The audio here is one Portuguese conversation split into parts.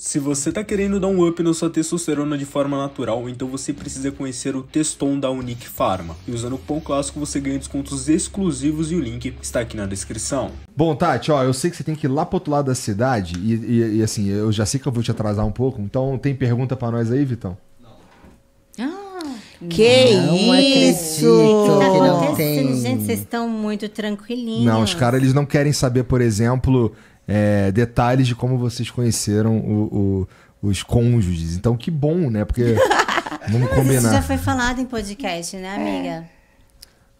Se você está querendo dar um up na sua testosterona de forma natural, então você precisa conhecer o Teston da Unique Pharma. E usando o cupom clássico você ganha descontos exclusivos e o link está aqui na descrição. Bom, Tati, ó, eu sei que você tem que ir lá pro outro lado da cidade e, e, e assim, eu já sei que eu vou te atrasar um pouco, então tem pergunta para nós aí, Vitão? Ah, que não isso! Não que tá acontecendo, gente? Vocês estão muito tranquilinhos. Não, os caras eles não querem saber, por exemplo, é, detalhes de como vocês conheceram o, o, os cônjuges. Então, que bom, né? Porque. Vamos combinar. Isso já foi falado em podcast, né, é. amiga? É.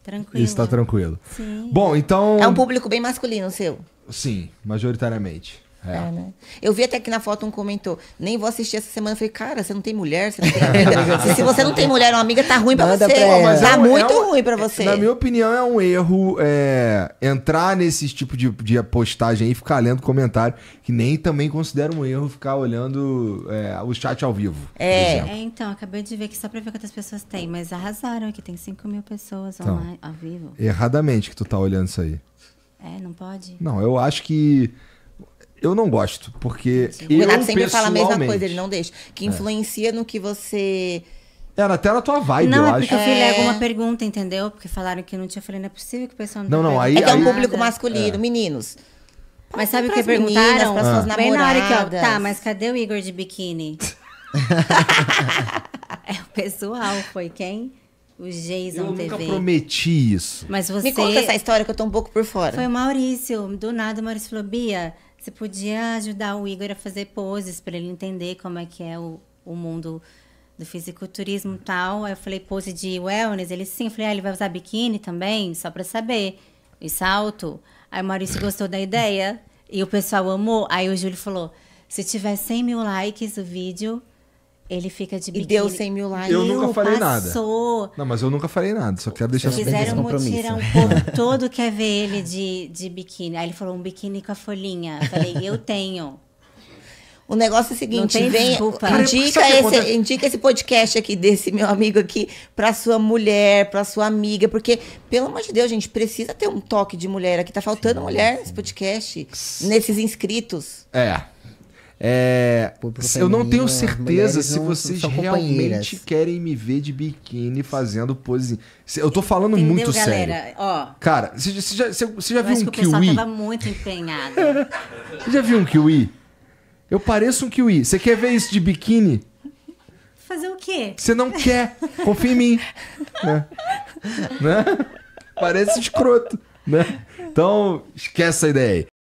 Tranquilo. Isso tá tranquilo. Sim. Bom, então. É um público bem masculino o seu? Sim, majoritariamente. É. É, né? Eu vi até que na foto um comentou, nem vou assistir essa semana. Eu falei, cara, você não tem mulher, você não tem amiga. se, se, você não tem mulher uma amiga, tá ruim pra você. Pra tá é um, muito um, ruim pra você. Na minha opinião, é um erro é, entrar nesse tipo de, de postagem aí e ficar lendo comentário, que nem também considero um erro ficar olhando é, o chat ao vivo. É. é. então, acabei de ver que só pra ver quantas pessoas tem, mas arrasaram aqui, tem 5 mil pessoas então, ao vivo. Erradamente que tu tá olhando isso aí. É, não pode? Não, eu acho que. Eu não gosto, porque. Sim. O Renato sempre fala a mesma coisa, ele não deixa. Que é. influencia é. no que você. É, até na tua vibe, não, eu é acho. Não, porque eu fui é... alguma pergunta, entendeu? Porque falaram que não tinha. Eu falei, não é possível que o pessoal não. Não, tá não, aí. É que é um público é. masculino, é. meninos. Mas sabe o que é perguntaram? Meninas, ah. Bem na hora que, tá, mas cadê o Igor de biquíni? é o pessoal, foi quem? O Jason TV. Eu nunca prometi isso. Mas você... Me conta essa história que eu tô um pouco por fora. Foi o Maurício. Do nada, o Maurício falou, Bia, você podia ajudar o Igor a fazer poses para ele entender como é que é o, o mundo do fisiculturismo e tal. Aí eu falei, pose de wellness. Ele, sim. Eu falei, ah, ele vai usar biquíni também? Só para saber. E salto. Aí o Maurício gostou da ideia. E o pessoal amou. Aí o Júlio falou, se tiver 100 mil likes o vídeo, ele fica de biquíni. E deu 100 mil likes. Eu nunca falei passou. nada. Não, mas eu nunca falei nada. Só quero deixar Quiseram esse compromisso. Quiseram o povo todo quer ver ele de, de biquíni. Aí ele falou, um biquíni com a folhinha. Eu falei, eu tenho. O negócio é o seguinte, vem, desculpa. indica, é indica esse podcast aqui desse meu amigo aqui pra sua mulher, pra sua amiga, porque, pelo amor de Deus, gente, precisa ter um toque de mulher aqui. Tá faltando mulher nesse podcast, nesses inscritos. É. É, eu não tenho certeza se vocês realmente querem me ver de biquíni fazendo pose. Eu tô falando Entendeu, muito galera? sério. Ó, Cara, você já, cê, cê já viu um que kiwi? O tava muito empenhado. Você já viu um kiwi? Eu pareço um kiwi. Você quer ver isso de biquíni? Fazer o quê? Você não quer. Confia em mim. né? né? Parece escroto. Né? Então, esquece essa ideia aí.